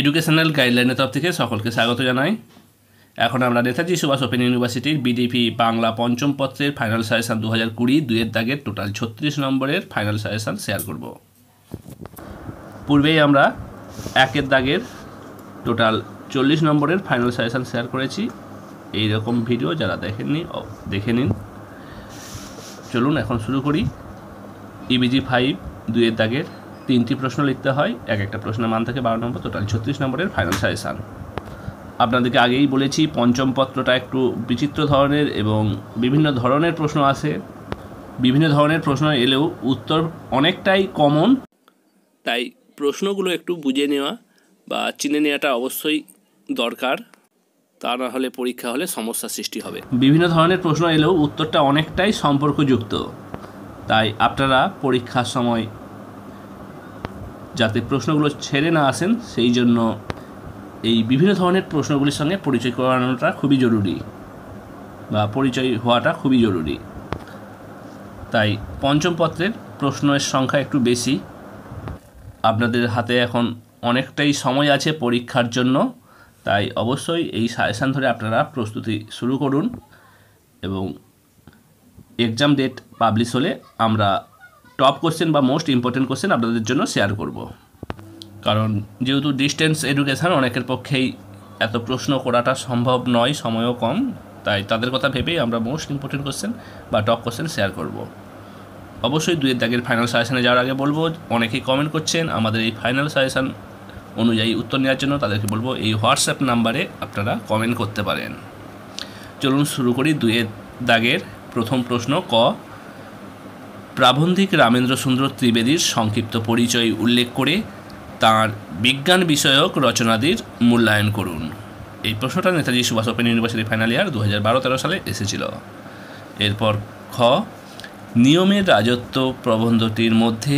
educational গাইডলাইনের তরফ থেকে সকলকে স্বাগত জানাই এখন আমরা নেতাজি সুভাষ ওপেন ইউনিভার্সিটির বিডিপি বাংলা পঞ্চম পত্রের ফাইনাল সাজেশান দু হাজার কুড়ি দুয়ের দাগের টোটাল ছত্রিশ নম্বরের ফাইনাল সাজেশান শেয়ার করব পূর্বেই আমরা একের দাগের টোটাল চল্লিশ নম্বরের ফাইনাল সাজেশান শেয়ার করেছি এই রকম ভিডিও যারা দেখেননি দেখে নিন চলুন এখন শুরু করি ইবিজি ফাইভ দুয়ের দাগের তিনটি প্রশ্ন লিখতে হয় এক একটা প্রশ্নের মান থেকে বারো নম্বর টোটাল ছত্রিশ নম্বরের ফাইনাল সাজেশান আপনাদেরকে আগেই বলেছি পঞ্চম পত্রটা একটু বিচিত্র ধরনের এবং বিভিন্ন ধরনের প্রশ্ন আছে বিভিন্ন ধরনের প্রশ্ন এলেও উত্তর অনেকটাই কমন তাই প্রশ্নগুলো একটু বুঝে নেওয়া বা চিনে নেওয়াটা অবশ্যই দরকার তা না হলে পরীক্ষা হলে সমস্যা সৃষ্টি হবে বিভিন্ন ধরনের প্রশ্ন এলেও উত্তরটা অনেকটাই সম্পর্কযুক্ত তাই আপনারা পরীক্ষার সময় যাতে প্রশ্নগুলো ছেড়ে না আসেন সেই জন্য এই বিভিন্ন ধরনের প্রশ্নগুলির সঙ্গে পরিচয় করানোটা খুবই জরুরি বা পরিচয় হওয়াটা খুবই জরুরি তাই পঞ্চম পত্রের প্রশ্নের সংখ্যা একটু বেশি আপনাদের হাতে এখন অনেকটাই সময় আছে পরীক্ষার জন্য তাই অবশ্যই এই সাজেশান ধরে আপনারা প্রস্তুতি শুরু করুন এবং এক্সাম ডেট পাবলিশ হলে আমরা টপ কোশ্চেন বা মোস্ট ইম্পর্টেন্ট কোশ্চেন আপনাদের জন্য শেয়ার করব কারণ যেহেতু ডিস্টেন্স এডুকেশান অনেকের পক্ষেই এত প্রশ্ন করাটা সম্ভব নয় সময়ও কম তাই তাদের কথা ভেবেই আমরা মোস্ট ইম্পর্টেন্ট কোশ্চেন বা টপ কোশ্চেন শেয়ার করব অবশ্যই দুয়ের দাগের ফাইনাল সাজেশানে যাওয়ার আগে বলবো অনেকেই কমেন্ট করছেন আমাদের এই ফাইনাল সাজেশান অনুযায়ী উত্তর নেওয়ার জন্য তাদেরকে বলবো এই হোয়াটসঅ্যাপ নাম্বারে আপনারা কমেন্ট করতে পারেন চলুন শুরু করি দুয়ের দাগের প্রথম প্রশ্ন ক প্রাবন্ধিক রামেন্দ্র সুন্দর ত্রিবেদীর সংক্ষিপ্ত পরিচয় উল্লেখ করে তাঁর বিজ্ঞান বিষয়ক রচনাদির মূল্যায়ন করুন এই প্রশ্নটা Netaji Subhas Open University final year দু হাজার বারো তেরো সালে এসেছিল এরপর খ নিয়মের রাজত্ব প্রবন্ধটির মধ্যে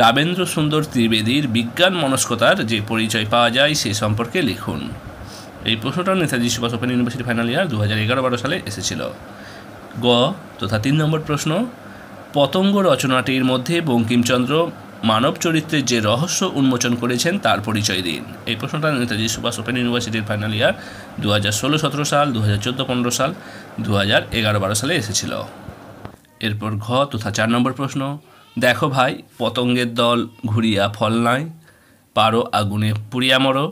রাবেন্দ্র সুন্দর ত্রিবেদীর বিজ্ঞান মনস্কতার যে পরিচয় পাওয়া যায় সে সম্পর্কে লিখুন এই প্রশ্নটা Netaji Subhas Open University final year দু হাজার এগারো বারো সালে এসেছিল গ তথা তিন নম্বর প্রশ্ন পতঙ্গ রচনাটির মধ্যে বঙ্কিমচন্দ্র মানব চরিত্রের যে রহস্য উন্মোচন করেছেন তার পরিচয় দিন এই প্রশ্নটা নেতাজি সুভাষ ওপেন ইউনিভার্সিটির ফাইনাল ইয়ার দু হাজার ষোলো সতেরো সাল দু হাজার চোদ্দো পনেরো সাল দু হাজার এগারো বারো সালে এসেছিল এরপর ঘ তথা চার নম্বর প্রশ্ন দেখো ভাই পতঙ্গের দল ঘুরিয়া ফল নাই পারো আগুনে পুড়িয়া মরো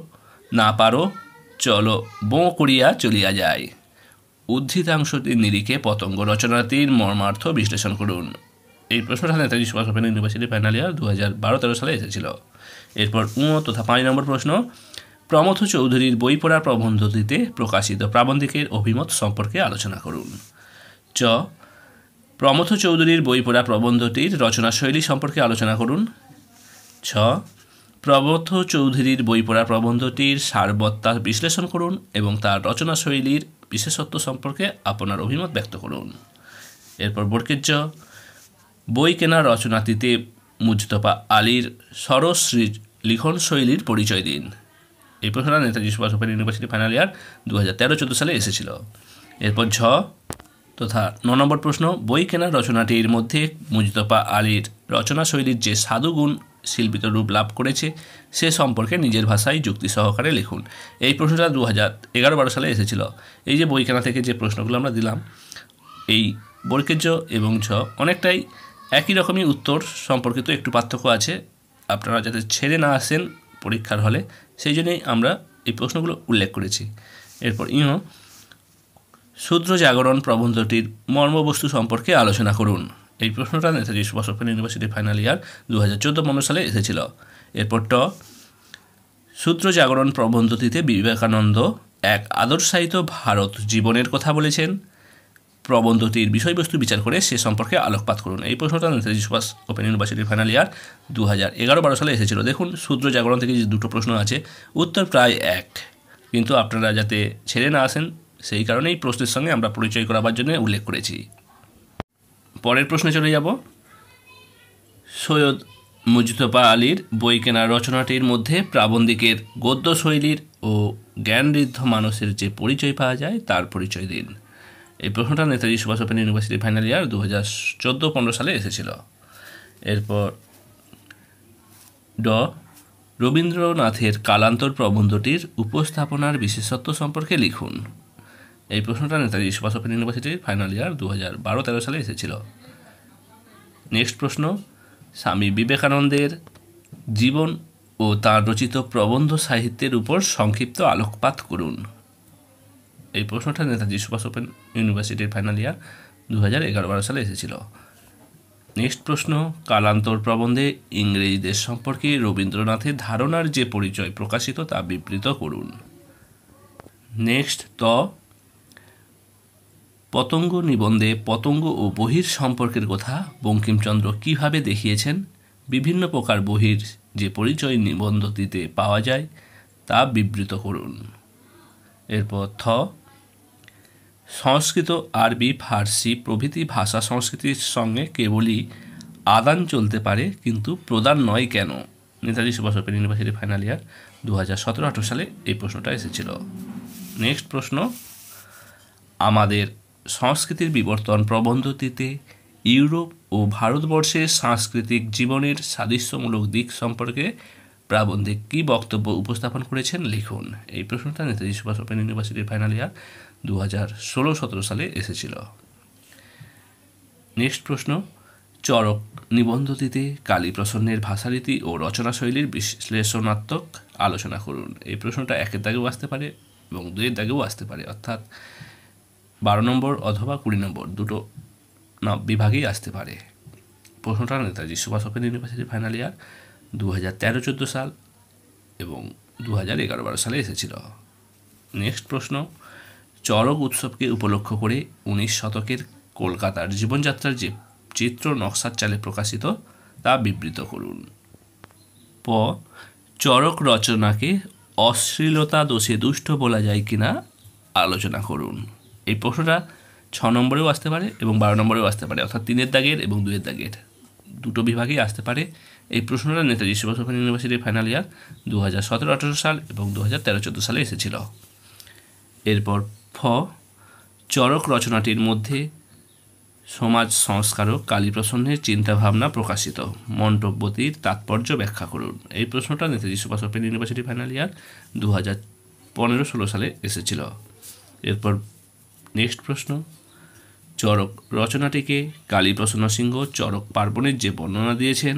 না পারো চলো বো করিয়া চলিয়া যায় উদ্ধৃতাংশটির নিরিখে পতঙ্গ রচনাটির মর্মার্থ বিশ্লেষণ করুন এই প্রশ্নটা Netaji Subhas Open University final year দু হাজার বারো তেরো সালে এসেছিল এরপর উঁ তথা পাঁচ নম্বর প্রশ্ন প্রমথ চৌধুরীর বই পড়ার প্রবন্ধটিতে প্রকাশিত প্রাবন্ধিকের অভিমত সম্পর্কে আলোচনা করুন চ প্রমথ চৌধুরীর বই পড়া প্রবন্ধটির রচনা শৈলী সম্পর্কে আলোচনা করুন ছ প্রমথ চৌধুরীর বই পড়া প্রবন্ধটির সারবত্তা বিশ্লেষণ করুন এবং তার রচনা শৈলীর বিশেষত্ব সম্পর্কে আপনার অভিমত ব্যক্ত করুন এরপর বর্কেজ বই কেনার রচনাতিতে মুজতফা আলীর সরস্রী লিখন শৈলীর পরিচয় দিন এই প্রশ্নটা Netaji Subhas Open University final year দু হাজার তেরো চোদ্দো সালে এসেছিল এরপর ঝ তথা ন নম্বর প্রশ্ন বই কেনার রচনাটির মধ্যে মুজতফা আলীর রচনা শৈলীর যে সাধুগুণ শিল্পিত রূপ লাভ করেছে সে সম্পর্কে নিজের ভাষায় যুক্তি সহকারে লিখুন এই প্রশ্নটা দু হাজার এগারো বারো সালে এসেছিল এই যে বইখানা থেকে যে প্রশ্নগুলো আমরা দিলাম এই বর্কের জ এবং ঝ অনেকটাই একই রকমই উত্তর সম্পর্কিত একটু পার্থক্য আছে আপনারা যাতে ছেড়ে না আসেন পরীক্ষার হলে সেই জন্যেই আমরা এই প্রশ্নগুলো উল্লেখ করেছি এরপর ইহ শূদ্র জাগরণ প্রবন্ধটির মর্মবস্তু সম্পর্কে আলোচনা করুন এই প্রশ্নটা Netaji Subhas Open University final year দু হাজার চোদ্দো পনেরো সালে এসেছিল এরপর ট সূত্র জাগরণ প্রবন্ধটিতে বিবেকানন্দ এক আদর্শায়িত ভারত জীবনের কথা বলেছেন প্রবন্ধটির বিষয়বস্তু বিচার করে সে সম্পর্কে আলোকপাত করুন এই প্রশ্নটা নেতাজি সুভাষ ওপেন ইউনিভার্সিটির ফাইনাল ইয়ার দু হাজার এগারো বারো সালে এসেছিল দেখুন সূত্র জাগরণ থেকে যে দুটো প্রশ্ন আছে উত্তর প্রায় এক কিন্তু আপনারা যাতে ছেড়ে না আসেন সেই কারণেই প্রশ্নের সঙ্গে আমরা পরিচয় করাবার জন্য উল্লেখ করেছি পরের প্রশ্নে চলে যাব সৈয়দ মুজতফা আলীর বই কেনা রচনাটির মধ্যে প্রাবন্ধিকের গদ্য শৈলীর ও জ্ঞানবৃদ্ধ মানুষের যে পরিচয় পাওয়া যায় তার পরিচয় দিন এই প্রশ্নটা Netaji Subhas Open University final year দু হাজার চোদ্দো পনেরো সালে এসেছিল এরপর ড রবীন্দ্রনাথের কালান্তর প্রবন্ধটির উপস্থাপনার বিশেষত্ব সম্পর্কে লিখুন এই প্রশ্নটা নেতাজি সুভাষ ওপেন ইউনিভার্সিটির ফাইনাল ইয়ার দু হাজার বারো তেরো সালে এসেছিল নেক্সট প্রশ্ন স্বামী বিবেকানন্দের জীবন ও তার রচিত প্রবন্ধ সাহিত্যের উপর সংক্ষিপ্ত আলোকপাত করুন এই প্রশ্নটা নেতাজি সুভাষ ওপেন ইউনিভার্সিটির ফাইনাল ইয়ার দু হাজার এগারো বারো সালে এসেছিল নেক্সট প্রশ্ন কালান্তর প্রবন্ধে ইংরেজদের সম্পর্কে রবীন্দ্রনাথের ধারণার যে পরিচয় প্রকাশিত তা বিবৃত করুন নেক্সট ত পতঙ্গ নিবন্ধে পতঙ্গ ও বহির সম্পর্কের কথা বঙ্কিমচন্দ্র কিভাবে দেখিয়েছেন বিভিন্ন প্রকার বহির যে পরিচয় নিবন্ধটিতে পাওয়া যায় তা বিবৃত করুন এরপর থ সংস্কৃত আরবি ফার্সি প্রভৃতি ভাষা সংস্কৃতির সঙ্গে কেবলই আদান চলতে পারে কিন্তু প্রদান নয় কেন Netaji Subhas Open University final year দু হাজার সতেরো আঠেরো সালে এই প্রশ্নটা এসেছিল নেক্সট প্রশ্ন আমাদের সংস্কৃতির বিবর্তন প্রবন্ধটিতে ইউরোপ ও ভারতবর্ষের সাংস্কৃতিক জীবনের সাদৃশ্যমূলক দিক সম্পর্কে প্রাবন্ধিক কী বক্তব্য উপস্থাপন করেছেন লিখুন এই প্রশ্নটা নেতাজি সুভাষ ওপেন ইউনিভার্সিটির ফাইনাল ইয়ার দু হাজার ষোলো সতেরো সালে এসেছিল নেক্সট প্রশ্ন চরক নিবন্ধটিতে কালীপ্রসন্নের ভাষারীতি ও রচনাশৈলীর বিশ্লেষণাত্মক আলোচনা করুন এই প্রশ্নটা একের দাগেও আসতে পারে এবং দুয়ের দাগেও আসতে পারে অর্থাৎ বারো নম্বর অথবা কুড়ি নম্বর দুটো না বিভাগেই আসতে পারে প্রশ্নটা Netaji Subhas Open University final year দু হাজার তেরো চোদ্দো সাল এবং দু হাজার এগারো বারো সালে এসেছিল নেক্সট প্রশ্ন চড়ক উৎসবকে উপলক্ষ করে উনিশ শতকের কলকাতার জীবনযাত্রার যে চিত্র নকশার চালে প্রকাশিত তা বিবৃত করুন প চরক রচনাকে অশ্লীলতা দোষে দুষ্ট বলা যায় কিনা আলোচনা করুন এই প্রশ্নটা ছ নম্বরেও আসতে পারে এবং বারো নম্বরেও আসতে পারে অর্থাৎ তিনের দাগের এবং দুয়ের দাগের দুটো বিভাগেই আসতে পারে এই প্রশ্নটা নেতাজি সুভাষ ইউনিভার্সিটির ফাইনাল ইয়ার দু হাজার সতেরো আঠেরো সাল এবং দু হাজার তেরো চোদ্দো সালে এসেছিল এরপর ফ চরক রচনাটির মধ্যে সমাজ সংস্কারক কালীপ্রসন্নের চিন্তাভাবনা প্রকাশিত মন্তব্যটির তাৎপর্য ব্যাখ্যা করুন এই প্রশ্নটা Netaji Subhas University final year দু হাজার পনেরো ষোলো সালে এসেছিল এরপর নেক্সট প্রশ্ন চরক রচনাটিকে কালীপ্রসন্ন সিংহ চরক পার্বণের যে বর্ণনা দিয়েছেন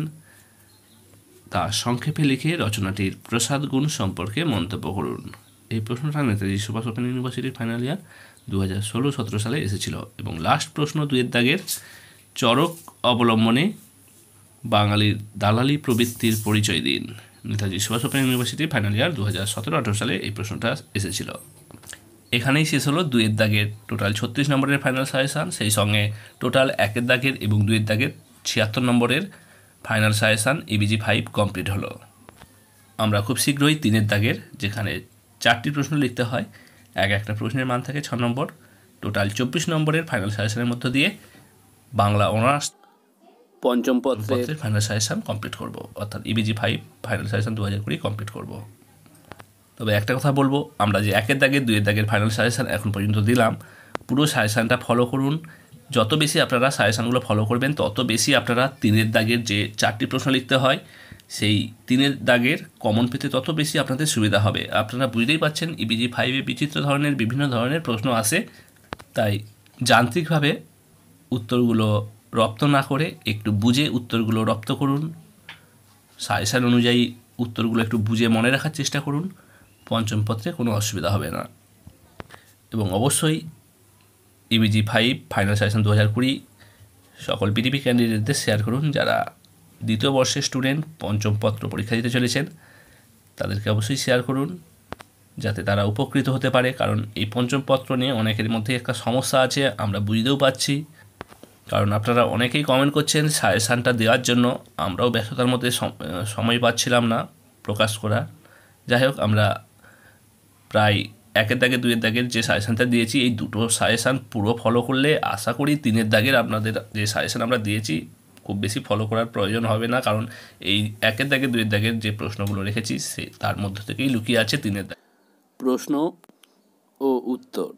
তা সংক্ষেপে লিখে রচনাটির প্রসাদ গুণ সম্পর্কে মন্তব্য করুন এই প্রশ্নটা নেতাজি সুভাষ ওপেন ইউনিভার্সিটির ফাইনাল ইয়ার দু হাজার ষোলো সতেরো সালে এসেছিল এবং লাস্ট প্রশ্ন দুয়ের দাগের চরক অবলম্বনে বাঙালির দালালি প্রবৃত্তির পরিচয় দিন Netaji Subhas Open University final year দু হাজার সতেরো আঠেরো সালে এই প্রশ্নটা এসেছিল এখানেই শেষ হলো দুয়ের দাগের টোটাল ছত্রিশ নম্বরের ফাইনাল সাজেশান সেই সঙ্গে টোটাল একের দাগের এবং দুয়ের দাগের ছিয়াত্তর নম্বরের final suggestion ABG five complete হলো আমরা খুব শীঘ্রই তিনের দাগের যেখানে চারটি প্রশ্ন লিখতে হয় এক একটা প্রশ্নের মান থাকে ছ নম্বর টোটাল চব্বিশ নম্বরের ফাইনাল সাজেশানের মধ্য দিয়ে বাংলা অনার্স পঞ্চম পত্রের ফাইনাল সাজেশান কমপ্লিট করব অর্থাৎ ইবিজি ফাইভ ফাইনাল সাজেশান দু হাজার কুড়ি কমপ্লিট করবো তবে একটা কথা বলবো আমরা যে একের দাগের দুয়ের দাগের ফাইনাল সাজেশান এখন পর্যন্ত দিলাম পুরো সাজেশানটা ফলো করুন যত বেশি আপনারা সাজেশানগুলো ফলো করবেন তত বেশি আপনারা তিনের দাগের যে চারটি প্রশ্ন লিখতে হয় সেই তিনের দাগের কমন পেতে তত বেশি আপনাদের সুবিধা হবে আপনারা বুঝতেই পাচ্ছেন ইবিজি ফাইভে বিচিত্র ধরনের বিভিন্ন ধরনের প্রশ্ন আসে তাই যান্ত্রিকভাবে উত্তরগুলো রপ্ত না করে একটু বুঝে উত্তরগুলো রপ্ত করুন সাজেশান অনুযায়ী উত্তরগুলো একটু বুঝে মনে রাখার চেষ্টা করুন পঞ্চম পত্রে কোনো অসুবিধা হবে না এবং অবশ্যই ইবিজি ফাইভ ফাইনাল সেশন দু হাজার কুড়ি সকল পিডিপি ক্যান্ডিডেটদের শেয়ার করুন যারা দ্বিতীয় বর্ষের স্টুডেন্ট পঞ্চম পত্র পরীক্ষা দিতে চলেছেন তাদেরকে অবশ্যই শেয়ার করুন যাতে তারা উপকৃত হতে পারে কারণ এই পঞ্চম পত্র নিয়ে অনেকের মধ্যে একটা সমস্যা আছে আমরা বুঝতেও পাচ্ছি কারণ আপনারা অনেকেই কমেন্ট করছেন সাজেশানটা দেওয়ার জন্য আমরাও ব্যস্ততার মধ্যে সময় পাচ্ছিলাম না প্রকাশ করার যাই হোক আমরা প্রায় একের দাগে দুয়ের দাগের যে সাজেশানটা দিয়েছি এই দুটো সাজেশান পুরো ফলো করলে আশা করি তিনের দাগের আপনাদের যে সাজেশান আমরা দিয়েছি খুব বেশি ফলো করার প্রয়োজন হবে না কারণ এই একের দাগে দুয়ের দাগের যে প্রশ্নগুলো রেখেছি সে তার মধ্য থেকেই লুকিয়ে আছে তিনের দাগ প্রশ্ন ও উত্তর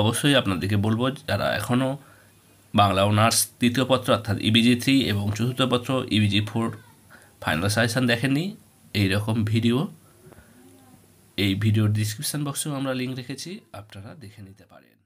অবশ্যই আপনাদেরকে বলবো যারা এখনও বাংলা অনার্স তৃতীয় পত্র অর্থাৎ ইবিজি e থ্রি এবং চতুর্থ পত্র ইবিজি ফোর ফাইনাল সাজেশান দেখেননি এইরকম ভিডিও এই ভিডিওর ডিসক্রিপশান বক্সেও আমরা লিঙ্ক রেখেছি আপনারা দেখে নিতে পারেন